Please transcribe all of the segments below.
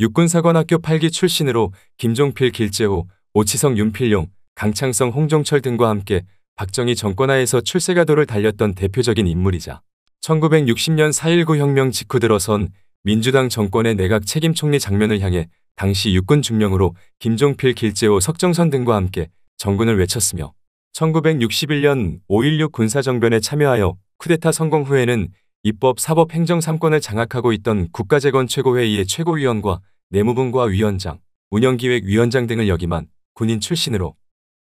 육군사관학교 8기 출신으로 김종필 길재호, 오치성 윤필용, 강창성 홍종철 등과 함께 박정희 정권하에서 출세가도를 달렸던 대표적인 인물이자 1960년 4.19 혁명 직후 들어선 민주당 정권의 내각 책임 총리 장면을 향해 당시 육군 중령으로 김종필 길재호 석정선 등과 함께 정군을 외쳤으며 1961년 5.16 군사정변에 참여하여 쿠데타 성공 후에는 입법, 사법, 행정 3권을 장악하고 있던 국가재건 최고회의의 최고위원과 내무분과 위원장, 운영기획위원장 등을 역임한 군인 출신으로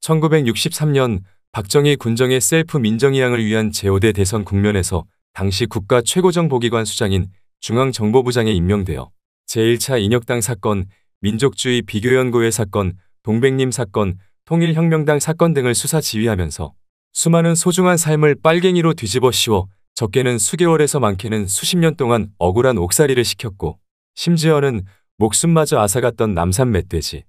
1963년 박정희 군정의 셀프 민정이양을 위한 제5대 대선 국면에서 당시 국가 최고정보기관 수장인 중앙정보부장에 임명되어 제1차 인혁당 사건, 민족주의 비교연구회 사건, 동백림 사건, 통일혁명당 사건 등을 수사 지휘하면서 수많은 소중한 삶을 빨갱이로 뒤집어 씌워 적게는 수개월에서 많게는 수십 년 동안 억울한 옥살이를 시켰고 심지어는 목숨마저 앗아갔던 남산 멧돼지.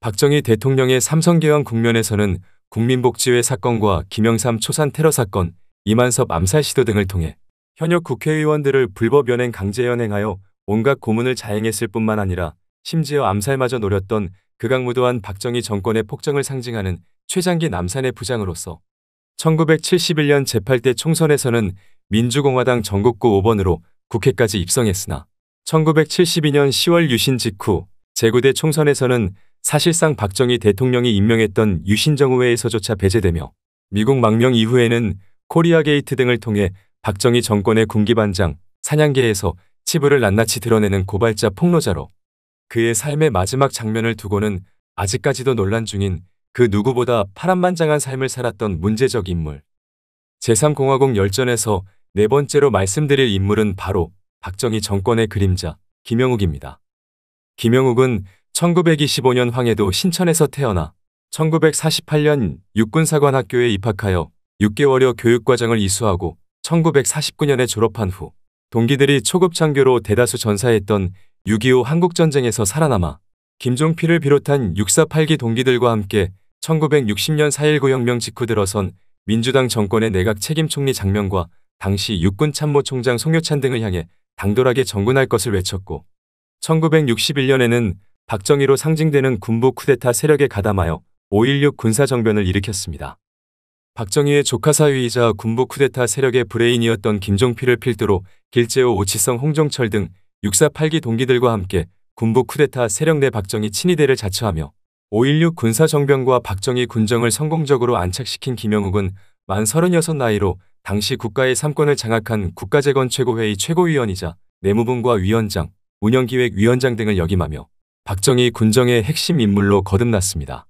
박정희 대통령의 삼성개헌 국면에서는 국민복지회 사건과 김영삼 초산 테러 사건, 이만섭 암살 시도 등을 통해 현역 국회의원들을 불법 연행 강제 연행하여 온갖 고문을 자행했을 뿐만 아니라 심지어 암살마저 노렸던 극악무도한 그 박정희 정권의 폭정을 상징하는 최장기 남산의 부장으로서 1971년 제8대 총선에서는 민주공화당 전국구 5번으로 국회까지 입성했으나 1972년 10월 유신 직후 제구대 총선에서는 사실상 박정희 대통령이 임명했던 유신 정우회에서조차 배제되며 미국 망명 이후에는 코리아 게이트 등을 통해 박정희 정권의 군기반장 사냥개에서 치부를 낱낱이 드러내는 고발자 폭로자로 그의 삶의 마지막 장면을 두고는 아직까지도 논란 중인 그 누구보다 파란만장한 삶을 살았던 문제적 인물. 제3공화국 열전에서 네 번째로 말씀드릴 인물은 바로 박정희 정권의 그림자 김영욱입니다. 김영욱은 1925년 황해도 신천에서 태어나 1948년 육군사관학교에 입학하여 6개월여 교육과정을 이수하고 1949년에 졸업한 후 동기들이 초급 장교로 대다수 전사했던 6.25 한국전쟁에서 살아남아 김종필을 비롯한 648기 동기들과 함께 1960년 4.19 혁명 직후 들어선 민주당 정권의 내각 책임 총리 장면과 당시 육군 참모총장 송효찬 등을 향해 당돌하게 정군할 것을 외쳤고 1961년에는 박정희로 상징되는 군부 쿠데타 세력에 가담하여 5.16 군사정변을 일으켰습니다. 박정희의 조카 사위이자 군부 쿠데타 세력의 브레인이었던 김종필을 필두로 길재호 오치성 홍종철 등6 4 8기 동기들과 함께 군부 쿠데타 세력 내 박정희 친위대를 자처하며 5.16 군사정변과 박정희 군정을 성공적으로 안착시킨 김영욱은 만 36 나이로 당시 국가의 3권을 장악한 국가재건 최고회의 최고위원이자 내무분과 위원장, 운영기획위원장 등을 역임하며 박정희 군정의 핵심 인물로 거듭났습니다.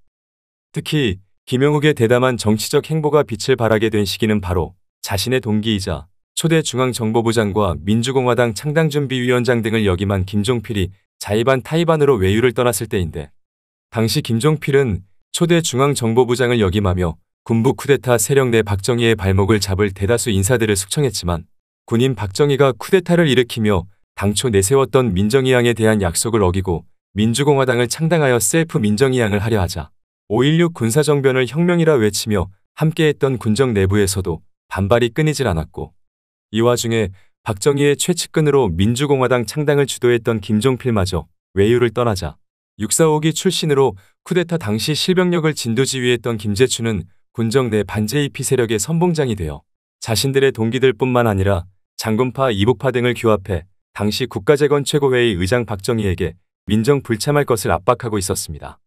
특히 김영욱의 대담한 정치적 행보가 빛을 발하게 된 시기는 바로 자신의 동기이자 초대 중앙정보부 장과 민주공화당 창당준비위원장 등을 역임한 김종필이 자의반 타이반으로 외유를 떠났을 때인데 당시 김종필은 초대 중앙정보부장을 역임하며 군부 쿠데타 세력 내 박정희의 발목을 잡을 대다수 인사들을 숙청했지만 군인 박정희가 쿠데타를 일으키며 당초 내세웠던 민정이양에 대한 약속을 어기고 민주공화당을 창당하여 셀프 민정이양을 하려 하자 5.16 군사정변을 혁명이라 외치며 함께했던 군정 내부에서도 반발이 끊이질 않았고 이 와중에 박정희의 최측근으로 민주공화당 창당을 주도했던 김종필마저 외유를 떠나자 645기 출신으로 쿠데타 당시 실병력을 진두지휘했던 김재춘은 군정 내 반제이피 세력의 선봉장이 되어 자신들의 동기들뿐만 아니라 장군파 이북파 등을 규합해 당시 국가재건 최고회의 의장 박정희에게 민정 불참할 것을 압박하고 있었습니다.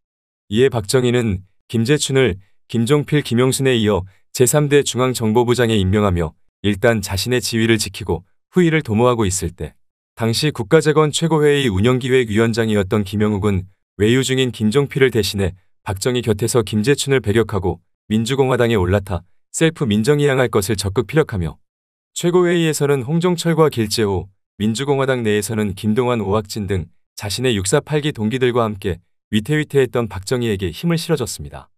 이에 박정희는 김재춘을 김종필 김용순에 이어 제3대 중앙정보부장에 임명하며 일단 자신의 지위를 지키고 후위를 도모하고 있을 때 당시 국가재건 최고회의 운영기획위원장이었던 김영욱은 외유 중인 김종필을 대신해 박정희 곁에서 김재춘을 배격하고 민주공화당에 올라타 셀프 민정이양할 것을 적극 피력하며 최고회의에서는 홍종철과 길재호, 민주공화당 내에서는 김동완 오학진 등 자신의 648기 동기들과 함께 위태위태했던 박정희에게 힘을 실어줬습니다.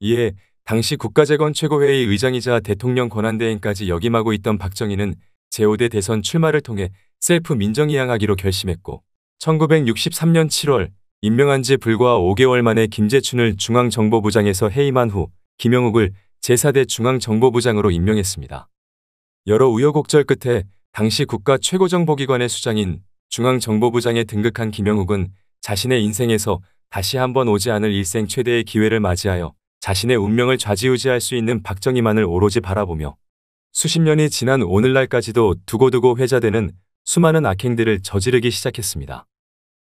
이에 당시 국가재건 최고회의 의장이자 대통령 권한대행까지 역임하고 있던 박정희는 제5대 대선 출마를 통해 셀프 민정이양하기로 결심했고 1963년 7월 임명한 지 불과 5개월 만에 김재춘을 중앙정보부장에서 해임한 후 김영욱을 제4대 중앙정보부장으로 임명했습니다. 여러 우여곡절 끝에 당시 국가 최고정보기관의 수장인 중앙정보부장에 등극한 김영욱은 자신의 인생에서 다시 한번 오지 않을 일생 최대의 기회를 맞이하여 자신의 운명을 좌지우지할 수 있는 박정희만을 오로지 바라보며 수십 년이 지난 오늘날까지도 두고두고 회자되는 수많은 악행들을 저지르기 시작했습니다.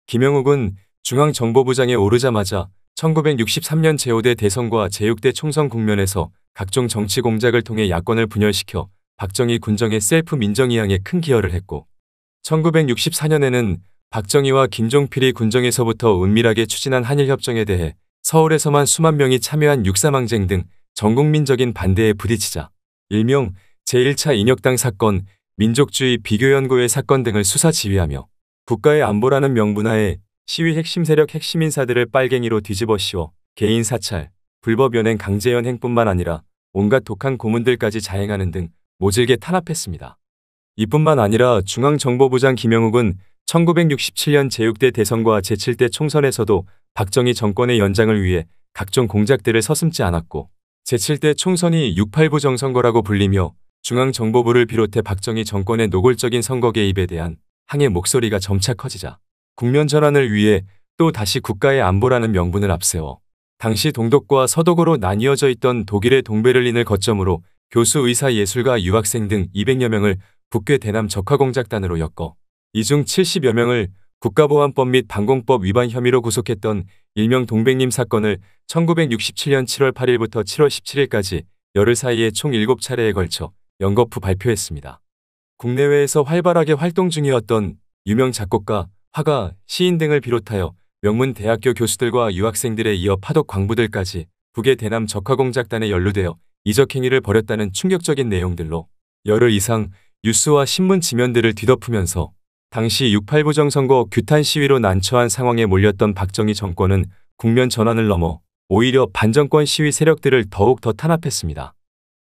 김영욱은 중앙정보부장에 오르자마자 1963년 제5대 대선과 제6대 총선 국면에서 각종 정치 공작을 통해 야권을 분열시켜 박정희 군정의 셀프 민정이양에 큰 기여를 했고 1964년에는 박정희와 김종필이 군정에서부터 은밀하게 추진한 한일협정에 대해 서울에서만 수만 명이 참여한 육사망쟁 등 전국민적인 반대에 부딪히자 일명 제1차 인혁당 사건, 민족주의 비교연구회 사건 등을 수사 지휘하며 국가의 안보라는 명분하에 시위 핵심 세력 핵심 인사들을 빨갱이로 뒤집어 씌워 개인 사찰, 불법 연행 강제 연행뿐만 아니라 온갖 독한 고문들까지 자행하는 등 모질게 탄압했습니다. 이뿐만 아니라 중앙정보부장 김영욱은 1967년 제6대 대선과 제7대 총선에서도 박정희 정권의 연장을 위해 각종 공작들을 서슴지 않았고 제7대 총선이 6.8부 정선거라고 불리며 중앙정보부를 비롯해 박정희 정권의 노골적인 선거 개입에 대한 항의 목소리가 점차 커지자 국면 전환을 위해 또 다시 국가의 안보라는 명분을 앞세워 당시 동독과 서독으로 나뉘어져 있던 독일의 동베를린을 거점으로 교수, 의사, 예술가, 유학생 등 200여 명을 북괴 대남 적화공작단으로 엮어 이 중 70여 명을 국가보안법 및 방공법 위반 혐의로 구속했던 일명 동백님 사건을 1967년 7월 8일부터 7월 17일까지 열흘 사이에 총 7차례에 걸쳐 연거푸 발표했습니다. 국내외에서 활발하게 활동 중이었던 유명 작곡가 화가, 시인 등을 비롯하여 명문 대학교 교수들과 유학생들에 이어 파독 광부들까지 북의 대남 적화공작단에 연루되어 이적행위를 벌였다는 충격적인 내용들로 열흘 이상 뉴스와 신문 지면들을 뒤덮으면서 당시 6.8 부정선거 규탄 시위로 난처한 상황에 몰렸던 박정희 정권은 국면 전환을 넘어 오히려 반정권 시위 세력들을 더욱 더 탄압했습니다.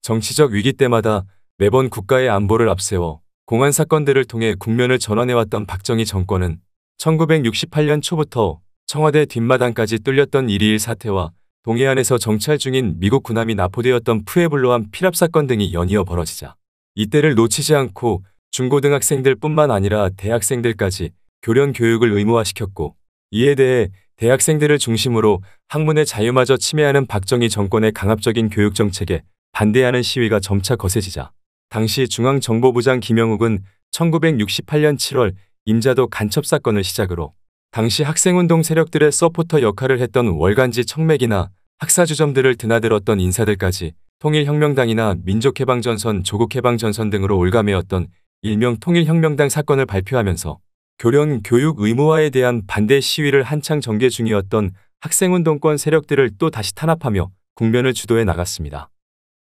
정치적 위기 때마다 매번 국가의 안보를 앞세워 공안 사건들을 통해 국면을 전환해왔던 박정희 정권은 1968년 초부터 청와대 뒷마당까지 뚫렸던 1.2.1 사태와 동해안에서 정찰 중인 미국 군함이 납포되었던 푸에블로함 피랍 사건 등이 연이어 벌어지자 이때를 놓치지 않고 중고등학생들 뿐만 아니라 대학생들까지 교련 교육을 의무화시켰고 이에 대해 대학생들을 중심으로 학문의 자유마저 침해하는 박정희 정권의 강압적인 교육 정책에 반대하는 시위가 점차 거세지자 당시 중앙정보부장 김영욱은 1968년 7월 임자도 간첩 사건을 시작으로 당시 학생운동 세력들의 서포터 역할을 했던 월간지 청맥이나 학사주점들을 드나들었던 인사들까지 통일혁명당이나 민족해방전선, 조국해방전선 등으로 올가매었던 일명 통일혁명당 사건을 발표하면서 교련 교육 의무화에 대한 반대 시위를 한창 전개 중이었던 학생운동권 세력들을 또 다시 탄압하며 국면을 주도해 나갔습니다.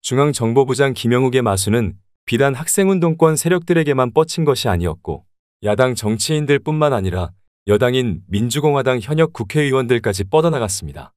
중앙정보부장 김영욱의 마수는 비단 학생운동권 세력들에게만 뻗친 것이 아니었고 야당 정치인들뿐만 아니라 여당인 민주공화당 현역 국회의원들까지 뻗어나갔습니다.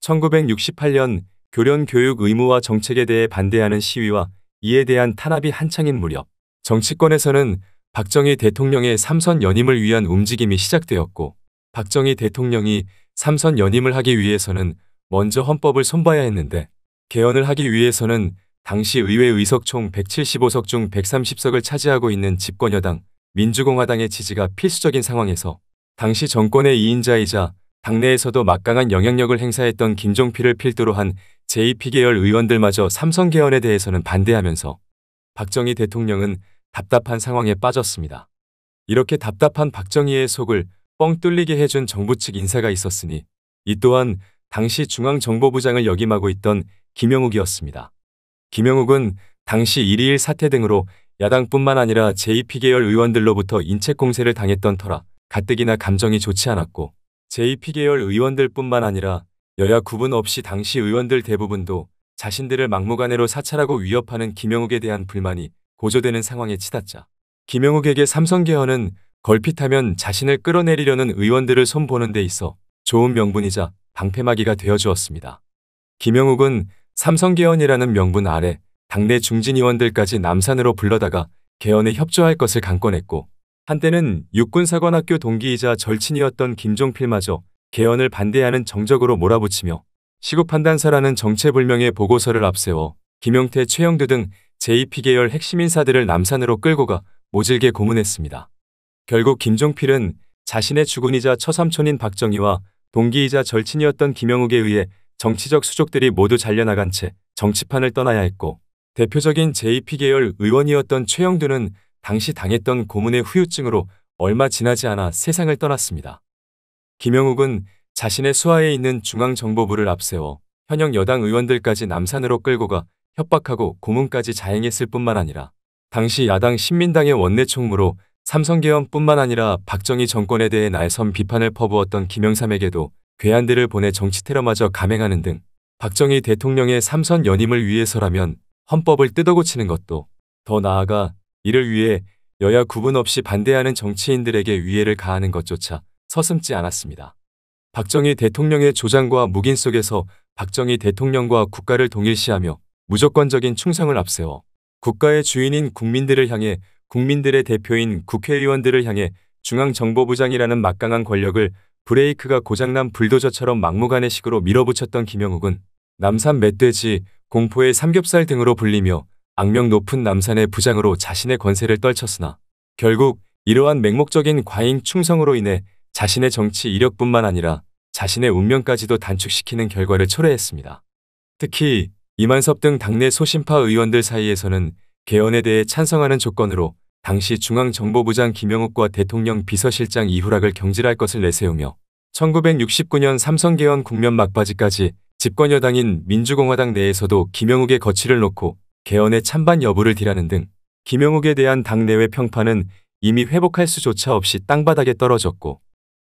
1968년 교련 교육 의무화 정책에 대해 반대하는 시위와 이에 대한 탄압이 한창인 무렵 정치권에서는 박정희 대통령의 삼선 연임을 위한 움직임이 시작되었고 박정희 대통령이 삼선 연임을 하기 위해서는 먼저 헌법을 손봐야 했는데 개헌을 하기 위해서는 당시 의회 의석 총 175석 중 130석을 차지하고 있는 집권여당 민주공화당의 지지가 필수적인 상황에서 당시 정권의 2인자이자 당내에서도 막강한 영향력을 행사했던 김종필을 필두로 한 JP 계열 의원들마저 삼성 개헌에 대해서는 반대하면서 박정희 대통령은 답답한 상황에 빠졌습니다. 이렇게 답답한 박정희의 속을 뻥 뚫리게 해준 정부 측 인사가 있었으니 이 또한 당시 중앙정보부장을 역임하고 있던 김영욱이었습니다. 김영욱은 당시 1.21 사태 등으로 야당뿐만 아니라 JP 계열 의원들로부터 인체 공세를 당했던 터라 가뜩이나 감정이 좋지 않았고 JP 계열 의원들뿐만 아니라 여야 구분 없이 당시 의원들 대부분도 자신들을 막무가내로 사찰하고 위협하는 김영욱에 대한 불만이 고조되는 상황에 치닫자 김영욱에게 삼성계헌은 걸핏하면 자신을 끌어내리려는 의원들을 손보는 데 있어 좋은 명분이자 방패막이가 되어주었습니다. 김영욱은 삼성계헌이라는 명분 아래 당내 중진 의원들까지 남산으로 불러다가 개헌에 협조할 것을 강권했고 한때는 육군사관학교 동기이자 절친이었던 김종필마저 개헌을 반대하는 정적으로 몰아붙이며 시국판단사라는 정체불명의 보고서를 앞세워 김용태, 최영두 등 JP 계열 핵심 인사들을 남산으로 끌고 가 모질게 고문했습니다. 결국 김종필은 자신의 주군이자 처삼촌인 박정희와 동기이자 절친이었던 김영욱에 의해 정치적 수족들이 모두 잘려나간 채 정치판을 떠나야 했고 대표적인 JP 계열 의원이었던 최영두는 당시 당했던 고문의 후유증으로 얼마 지나지 않아 세상을 떠났습니다. 김영욱은 자신의 수하에 있는 중앙정보부를 앞세워 현역 여당 의원들까지 남산으로 끌고 가 협박하고 고문까지 자행했을 뿐만 아니라 당시 야당 신민당의 원내총무로 삼성계엄뿐만 아니라 박정희 정권에 대해 날선 비판을 퍼부었던 김영삼에게도 괴한들을 보내 정치 테러마저 감행하는 등 박정희 대통령의 삼선 연임을 위해서라면 헌법을 뜯어고치는 것도 더 나아가 이를 위해 여야 구분 없이 반대하는 정치인들에게 위해를 가하는 것조차 서슴지 않았습니다. 박정희 대통령의 조장과 묵인 속에서 박정희 대통령과 국가를 동일시하며 무조건적인 충성을 앞세워 국가의 주인인 국민들을 향해 국민들의 대표인 국회의원들을 향해 중앙정보부장이라는 막강한 권력을 브레이크가 고장난 불도저처럼 막무가내식으로 밀어붙였던 김영욱은 남산 멧돼지 공포의 삼겹살 등으로 불리며 악명 높은 남산의 부장으로 자신의 권세를 떨쳤으나 결국 이러한 맹목적인 과잉 충성으로 인해 자신의 정치 이력뿐만 아니라 자신의 운명까지도 단축시키는 결과를 초래했습니다. 특히 이만섭 등 당내 소신파 의원들 사이에서는 개헌에 대해 찬성하는 조건으로 당시 중앙정보부장 김영욱과 대통령 비서실장 이후락을 경질할 것을 내세우며 1969년 삼성개헌 국면 막바지까지 집권 여당인 민주공화당 내에서도 김영욱의 거취를 놓고 개헌의 찬반 여부를 딜하는 등 김영욱에 대한 당내외 평판은 이미 회복할 수조차 없이 땅바닥에 떨어졌고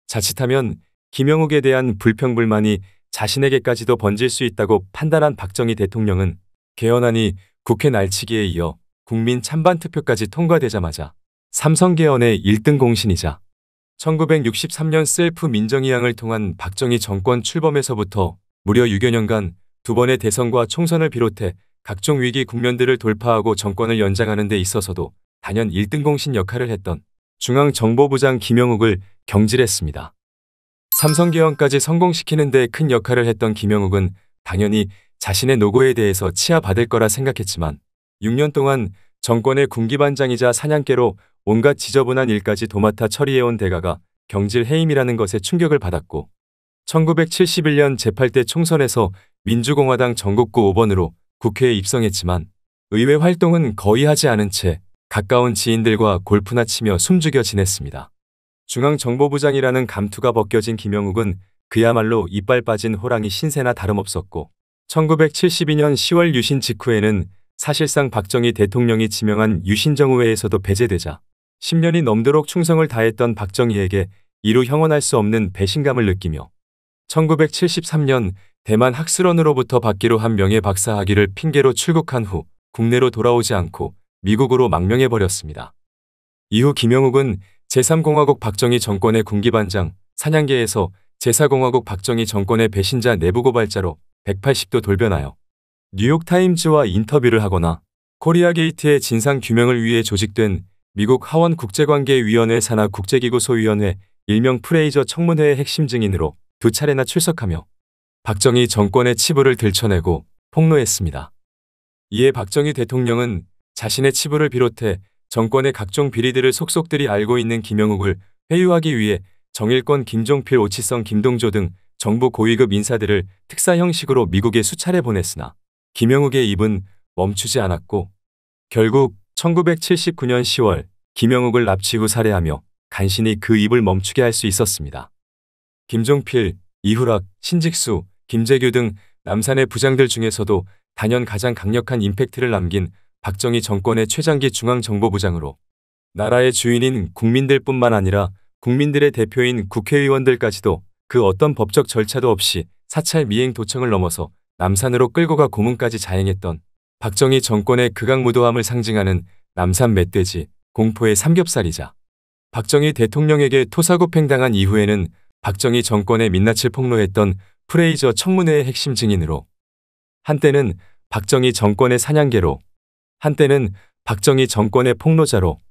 자칫하면 김영욱에 대한 불평불만이 자신에게까지도 번질 수 있다고 판단한 박정희 대통령은 개헌안이 국회 날치기에 이어 국민 찬반 투표까지 통과되자마자 삼성 개헌의 1등 공신이자 1963년 셀프 민정이양을 통한 박정희 정권 출범에서부터 무려 6여 년간 두 번의 대선과 총선을 비롯해 각종 위기 국면들을 돌파하고 정권을 연장하는 데 있어서도 단연 1등 공신 역할을 했던 중앙정보부장 김영욱을 경질했습니다. 삼성계헌까지 성공시키는 데 큰 역할을 했던 김영욱은 당연히 자신의 노고에 대해서 치하받을 거라 생각했지만 6년 동안 정권의 군기반장이자 사냥개로 온갖 지저분한 일까지 도맡아 처리해온 대가가 경질 해임이라는 것에 충격을 받았고 1971년 제8대 총선에서 민주공화당 전국구 5번으로 국회에 입성했지만 의회 활동은 거의 하지 않은 채 가까운 지인들과 골프나 치며 숨죽여 지냈습니다. 중앙정보부장이라는 감투가 벗겨진 김영욱은 그야말로 이빨 빠진 호랑이 신세나 다름없었고 1972년 10월 유신 직후에는 사실상 박정희 대통령이 지명한 유신정우회에서도 배제되자 10년이 넘도록 충성을 다했던 박정희에게 이루 형언할 수 없는 배신감을 느끼며 1973년 대만 학술원으로부터 받기로 한명의 박사학위를 핑계로 출국한 후 국내로 돌아오지 않고 미국으로 망명해버렸습니다. 이후 김영욱은 제3공화국 박정희 정권의 군기반장, 사냥계에서 제4공화국 박정희 정권의 배신자 내부고발자로 180도 돌변하여 뉴욕타임즈와 인터뷰를 하거나 코리아 게이트의 진상 규명을 위해 조직된 미국 하원 국제관계위원회 산하 국제기구 소위원회 일명 프레이저 청문회의 핵심 증인으로 두 차례나 출석하며 박정희 정권의 치부를 들춰내고 폭로했습니다. 이에 박정희 대통령은 자신의 치부를 비롯해 정권의 각종 비리들을 속속들이 알고 있는 김영욱을 회유하기 위해 정일권 김종필 오치성 김동조 등 정부 고위급 인사들을 특사 형식으로 미국에 수차례 보냈으나 김영욱의 입은 멈추지 않았고 결국 1979년 10월 김영욱을 납치 후 살해하며 간신히 그 입을 멈추게 할 수 있었습니다. 김종필, 이후락, 신직수, 김재규 등 남산의 부장들 중에서도 단연 가장 강력한 임팩트를 남긴 박정희 정권의 최장기 중앙정보부장으로 나라의 주인인 국민들뿐만 아니라 국민들의 대표인 국회의원들까지도 그 어떤 법적 절차도 없이 사찰 미행 도청을 넘어서 남산으로 끌고 가 고문까지 자행했던 박정희 정권의 극악무도함을 상징하는 남산 멧돼지 공포의 삼겹살이자 박정희 대통령에게 토사구팽 당한 이후에는 박정희 정권의 민낯을 폭로했던 프레이저 청문회의 핵심 증인으로 한때는 박정희 정권의 사냥개로 한때는 박정희 정권의 폭로자로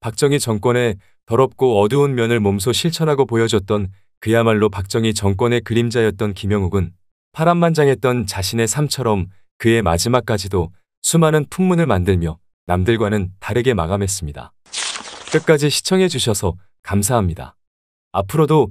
박정희 정권의 더럽고 어두운 면을 몸소 실천하고 보여줬던 그야말로 박정희 정권의 그림자였던 김영욱은 파란만장했던 자신의 삶처럼 그의 마지막까지도 수많은 풍문을 만들며 남들과는 다르게 마감했습니다. 끝까지 시청해주셔서 감사합니다. 앞으로도